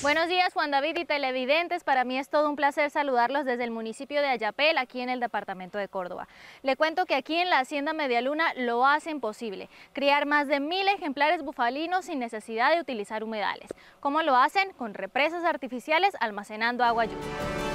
Buenos días Juan David y televidentes, para mí es todo un placer saludarlos desde el municipio de Ayapel, aquí en el departamento de Córdoba. Le cuento que aquí en la Hacienda Medialuna lo hacen posible, criar más de mil ejemplares bufalinos sin necesidad de utilizar humedales. ¿Cómo lo hacen? Con represas artificiales almacenando agua lluvia.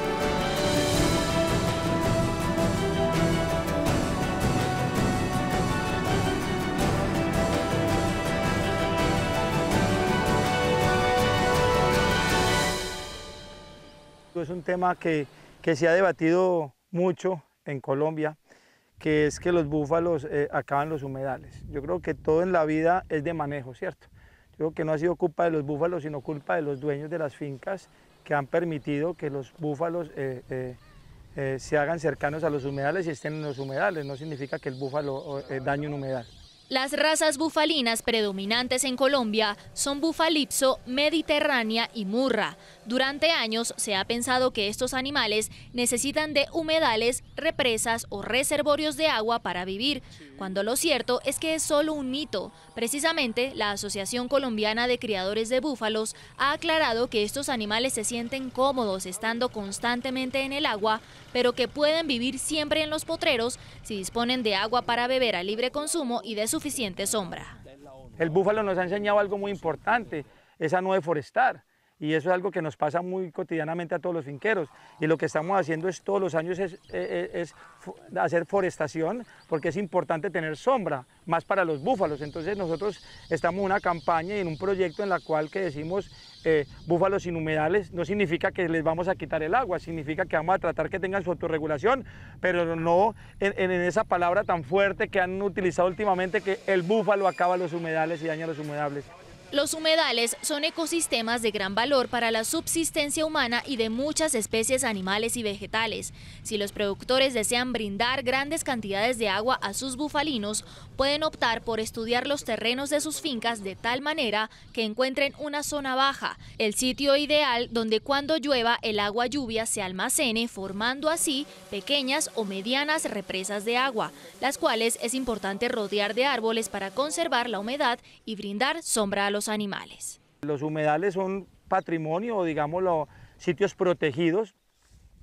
es un tema que, se ha debatido mucho en Colombia, que es que los búfalos eh, acaban los humedales. Yo creo que todo en la vida es de manejo, ¿cierto? Yo creo que no ha sido culpa de los búfalos, sino culpa de los dueños de las fincas que han permitido que los búfalos eh, eh, se hagan cercanos a los humedales y estén en los humedales. No significa que el búfalo dañe un humedal. Las razas bufalinas predominantes en Colombia son bufalipso, mediterránea y murra. Durante años se ha pensado que estos animales necesitan de humedales, represas o reservorios de agua para vivir, cuando lo cierto es que es solo un mito. Precisamente, la Asociación Colombiana de Criadores de Búfalos ha aclarado que estos animales se sienten cómodos estando constantemente en el agua, pero que pueden vivir siempre en los potreros si disponen de agua para beber a libre consumo y de suficiente sombra. El búfalo nos ha enseñado algo muy importante, es a no deforestar. Y eso es algo que nos pasa muy cotidianamente a todos los finqueros. Y lo que estamos haciendo es todos los años es, eh, eh, hacer forestación, porque es importante tener sombra, más para los búfalos. Entonces nosotros estamos en una campaña y en un proyecto en la cual que decimos eh, búfalos sin no significa que les vamos a quitar el agua, significa que vamos a tratar que tengan su autorregulación, pero no en, en esa palabra tan fuerte que han utilizado últimamente que el búfalo acaba los humedales y daña los humedales. Los humedales son ecosistemas de gran valor para la subsistencia humana y de muchas especies animales y vegetales. Si los productores desean brindar grandes cantidades de agua a sus bufalinos, pueden optar por estudiar los terrenos de sus fincas de tal manera que encuentren una zona baja, el sitio ideal donde cuando llueva el agua lluvia se almacene, formando así pequeñas o medianas represas de agua, las cuales es importante rodear de árboles para conservar la humedad y brindar sombra a los animales. Los humedales son patrimonio, o digámoslo, sitios protegidos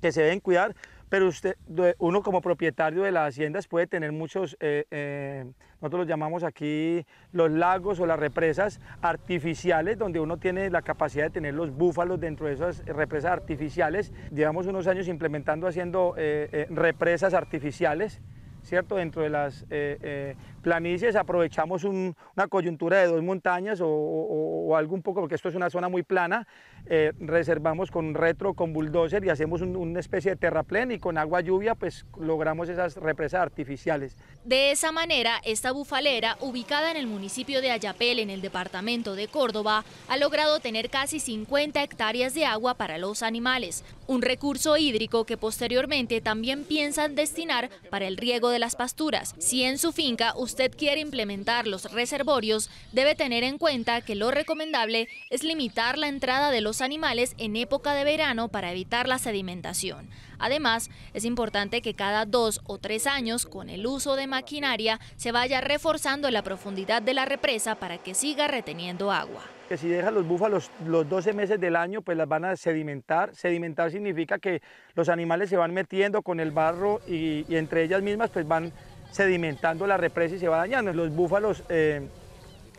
que se deben cuidar, pero usted, uno como propietario de las haciendas puede tener muchos, eh, eh, nosotros los llamamos aquí los lagos o las represas artificiales, donde uno tiene la capacidad de tener los búfalos dentro de esas represas artificiales. Llevamos unos años implementando, haciendo eh, represas artificiales ¿cierto? Dentro de las eh, eh, planicies aprovechamos una coyuntura de dos montañas o, algo un poco, porque esto es una zona muy plana, eh, reservamos con retro, con bulldozer y hacemos una especie de terraplén y con agua lluvia pues logramos esas represas artificiales. De esa manera, esta bufalera, ubicada en el municipio de Ayapel, en el departamento de Córdoba, ha logrado tener casi 50 hectáreas de agua para los animales, un recurso hídrico que posteriormente también piensan destinar para el riego de las pasturas. Si en su finca usted quiere implementar los reservorios, debe tener en cuenta que lo recomendable es limitar la entrada de los animales en época de verano para evitar la sedimentación. Además, es importante que cada dos o tres años, con el uso de maquinaria, se vaya reforzando la profundidad de la represa para que siga reteniendo agua que si dejan los búfalos los 12 meses del año, pues las van a sedimentar. Sedimentar significa que los animales se van metiendo con el barro y, entre ellas mismas pues van sedimentando la represa y se va dañando. Los búfalos eh,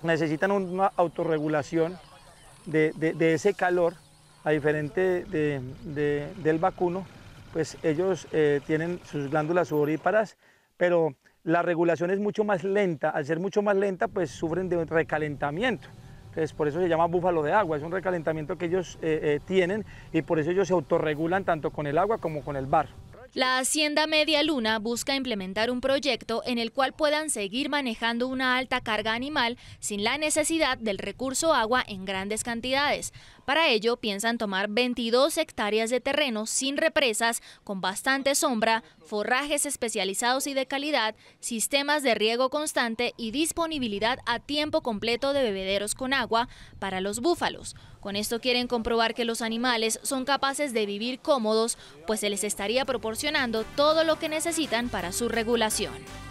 necesitan una autorregulación de, ese calor, a diferente del vacuno, pues ellos eh, tienen sus glándulas sudoríparas, pero la regulación es mucho más lenta. Al ser mucho más lenta, pues sufren de recalentamiento por eso se llama búfalo de agua, es un recalentamiento que ellos eh, eh, tienen y por eso ellos se autorregulan tanto con el agua como con el bar. La Hacienda Media Luna busca implementar un proyecto en el cual puedan seguir manejando una alta carga animal sin la necesidad del recurso agua en grandes cantidades. Para ello piensan tomar 22 hectáreas de terreno sin represas, con bastante sombra, forrajes especializados y de calidad, sistemas de riego constante y disponibilidad a tiempo completo de bebederos con agua para los búfalos. Con esto quieren comprobar que los animales son capaces de vivir cómodos, pues se les estaría proporcionando todo lo que necesitan para su regulación.